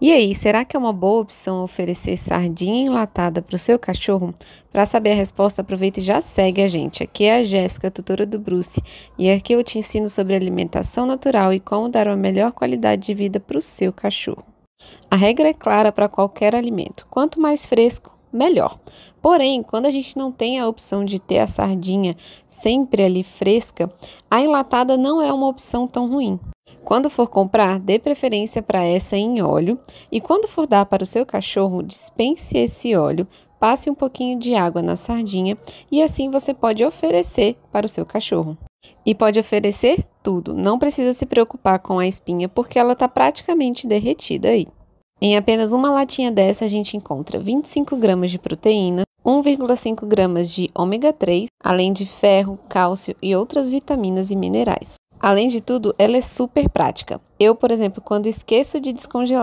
E aí, será que é uma boa opção oferecer sardinha enlatada para o seu cachorro? Para saber a resposta, aproveita e já segue a gente. Aqui é a Jéssica, tutora do Bruce, e aqui eu te ensino sobre alimentação natural e como dar uma melhor qualidade de vida para o seu cachorro. A regra é clara para qualquer alimento: quanto mais fresco, melhor. Porém, quando a gente não tem a opção de ter a sardinha sempre ali fresca, a enlatada não é uma opção tão ruim. Quando for comprar, dê preferência para essa em óleo e quando for dar para o seu cachorro, dispense esse óleo, passe um pouquinho de água na sardinha e assim você pode oferecer para o seu cachorro. E pode oferecer tudo, não precisa se preocupar com a espinha porque ela está praticamente derretida aí. Em apenas uma latinha dessa, a gente encontra 25 gramas de proteína, 1,5 gramas de ômega 3, além de ferro, cálcio e outras vitaminas e minerais. Além de tudo, ela é super prática. Eu, por exemplo, quando esqueço de descongelar